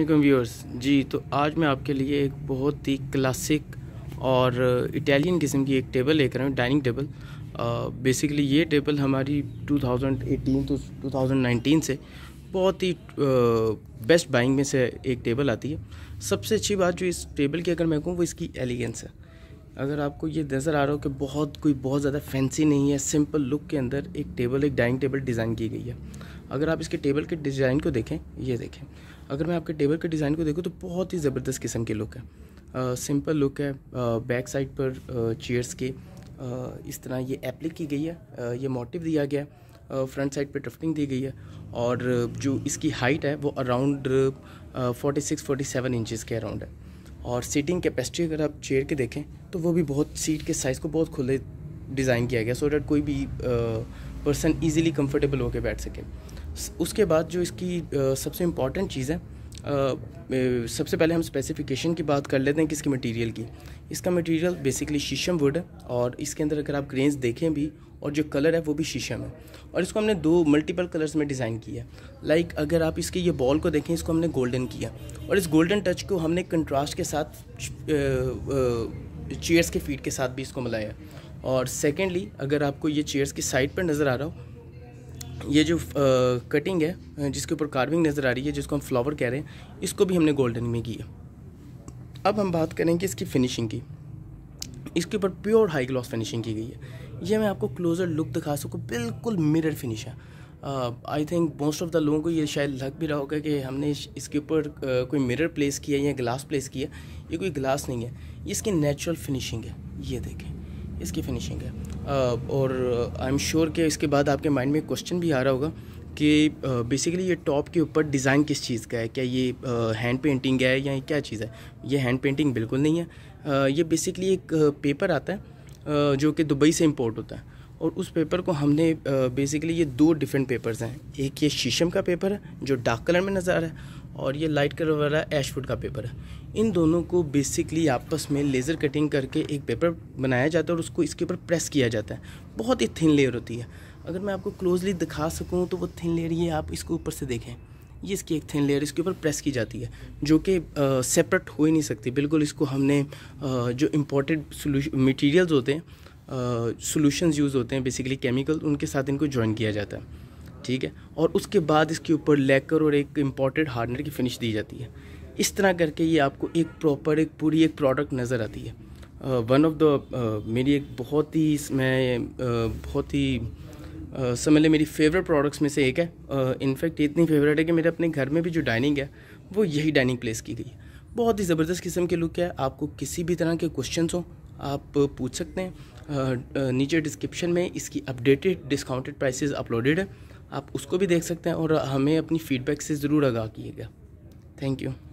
viewers जी तो आज मैं आपके लिए एक बहुत ही क्लासिक और इटालियन किस्म की एक टेबल लेकर आया हूँ डाइनिंग टेबल बेसिकली ये टेबल हमारी 2018 तो 2019 से बहुत ही बेस्ट बाइंग में से एक टेबल आती है सबसे अच्छी बात जो इस टेबल की अगर मैं कहूँ वो इसकी एलिगेंस है अगर आपको ये नज़र आ रहा हो कि बहुत कोई बहुत ज़्यादा फैंसी नहीं है सिंपल लुक के अंदर एक टेबल एक डाइनिंग टेबल डिज़ाइन की गई है अगर आप इसके टेबल के डिज़ाइन को देखें ये देखें अगर मैं आपके टेबल के डिज़ाइन को देखूँ तो बहुत ही ज़बरदस्त किस्म के लुक है सिंपल लुक है बैक साइड पर चेयर्स के इस तरह ये एप्लिक की गई है ये मोटिव दिया गया है फ्रंट साइड पे टफ्टिंग दी गई है और जो इसकी हाइट है वो अराउंड 46 47 इंचेस के अराउंड है और सीटिंग कैपेसिटी अगर आप चेयर के देखें तो वो भी बहुत सीट के साइज़ को बहुत खुले डिज़ाइन किया गया सो डैट कोई भी पर्सन ईजिली कंफर्टेबल होकर बैठ सके उसके बाद जो इसकी सबसे इम्पॉर्टेंट चीज़ है सबसे पहले हम स्पेसिफिकेशन की बात कर लेते हैं कि इसके मटेरियल की इसका मटेरियल बेसिकली शीशम वुड है और इसके अंदर अगर आप ग्रेन्स देखें भी और जो कलर है वो भी शीशम है और इसको हमने दो मल्टीपल कलर्स में डिज़ाइन किया है लाइक अगर आप इसके ये बॉल को देखें इसको हमने गोल्डन किया और इस गोल्डन टच को हमने कंट्रास्ट के साथ चेयर्स के फीट के साथ भी इसको मिलाया और सेकेंडली अगर आपको ये चेयर्स की साइड पर नज़र आ रहा हो ये जो कटिंग है जिसके ऊपर कार्विंग नज़र आ रही है जिसको हम फ्लावर कह रहे हैं इसको भी हमने गोल्डन में किया अब हम बात करेंगे इसकी फिनिशिंग की इसके ऊपर प्योर हाई ग्लॉस फिनिशिंग की गई है ये मैं आपको क्लोज़र लुक दिखा सकूँ बिल्कुल मिरर फिनिश है I think most of the लोगों को ये शायद लग भी रहा होगा कि हमने इसके ऊपर uh, कोई मिरर प्लेस किया या ग्लास प्लेस किया ये कोई ग्लास नहीं है ये इसकी नेचुरल फिनिशिंग है ये देखें इसकी फिनिशिंग है और आई एम श्योर कि इसके बाद आपके माइंड में क्वेश्चन भी आ रहा होगा कि बेसिकली ये टॉप के ऊपर डिज़ाइन किस चीज़ का है क्या ये हैंड पेंटिंग है या क्या चीज़ है ये हैंड पेंटिंग बिल्कुल नहीं है ये बेसिकली एक पेपर आता है जो कि दुबई से इम्पोर्ट होता है और उस पेपर को हमने बेसिकली ये दो डिफरेंट पेपर्स हैं एक ये शीशम का पेपर है जो डार्क कलर में नज़र आ रहा है और ये लाइट कलर वाला एशवुड का पेपर है इन दोनों को बेसिकली आपस में लेज़र कटिंग करके एक पेपर बनाया जाता है और उसको इसके ऊपर प्रेस किया जाता है बहुत ही थिन लेयर होती है अगर मैं आपको क्लोजली दिखा सकूँ तो वो थिन लेयर ये आप इसको ऊपर से देखें ये इसकी एक थिन लेयर इसके ऊपर प्रेस की जाती है जो कि सेपरेट हो ही नहीं सकती बिल्कुल इसको हमने आ, जो इम्पोर्टेड मटीरियल होते हैं सोल्यूशंस यूज़ होते हैं बेसिकली केमिकल उनके साथ इनको ज्वाइन किया जाता है ठीक है और उसके बाद इसके ऊपर लेकर और एक इम्पोर्टेड हार्डनर की फिनिश दी जाती है इस तरह करके ये आपको एक प्रॉपर एक पूरी एक प्रोडक्ट नज़र आती है वन ऑफ द मेरी एक बहुत ही इसमें बहुत ही समझ लें मेरी फेवरेट प्रोडक्ट्स में से एक है इनफैक्ट uh, इतनी फेवरेट है कि मेरे अपने घर में भी जो डाइनिंग है वो यही डाइनिंग प्लेस की गई है बहुत ही ज़बरदस्त किस्म के लुक है आपको किसी भी तरह के क्वेश्चन हो आप पूछ सकते हैं नीचे डिस्क्रिप्शन में इसकी अपडेटेड डिस्काउंटेड प्राइसेस अपलोडेड है आप उसको भी देख सकते हैं और हमें अपनी फ़ीडबैक से ज़रूर आगाह किएगा थैंक यू